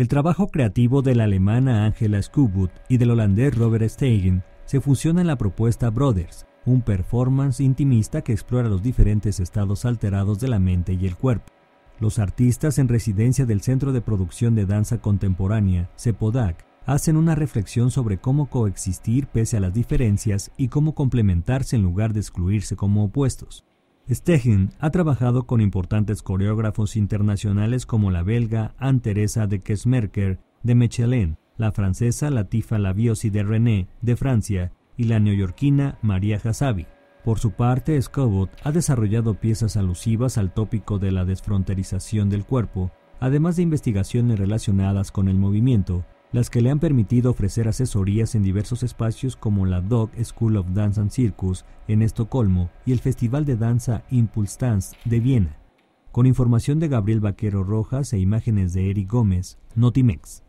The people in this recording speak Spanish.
El trabajo creativo de la alemana Angela Skubut y del holandés Robert Stegen se fusiona en la propuesta Brothers, un performance intimista que explora los diferentes estados alterados de la mente y el cuerpo. Los artistas en residencia del Centro de Producción de Danza Contemporánea, CEPODAC, hacen una reflexión sobre cómo coexistir pese a las diferencias y cómo complementarse en lugar de excluirse como opuestos. Stegen ha trabajado con importantes coreógrafos internacionales como la belga Anne Teresa de Kesmerker de Mechelen, la francesa Latifa Labiosi de René de Francia y la neoyorquina María Hassabi. Por su parte, Scobot ha desarrollado piezas alusivas al tópico de la desfronterización del cuerpo, además de investigaciones relacionadas con el movimiento, las que le han permitido ofrecer asesorías en diversos espacios como la Dog School of Dance and Circus en Estocolmo y el Festival de Danza Impulse Dance de Viena, con información de Gabriel Vaquero Rojas e imágenes de Eric Gómez, Notimex.